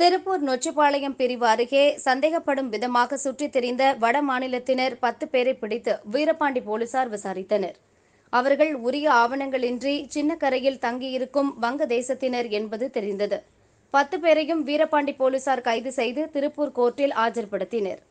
திருப்பூர் நொச்சிபாளையம் பிரிவு அருகே சந்தேகப்படும் விதமாக சுற்றித் திரிந்த வட மாநிலத்தினர் பத்து பேரை பிடித்து வீரபாண்டி போலீசார் விசாரித்தனர் அவர்கள் உரிய ஆவணங்களின்றி சின்னக்கரையில் தங்கியிருக்கும் வங்கதேசத்தினர் என்பது தெரிந்தது பத்து பேரையும் வீரபாண்டி போலீசார் கைது செய்து திருப்பூர் கோர்ட்டில் ஆஜர்படுத்தினர்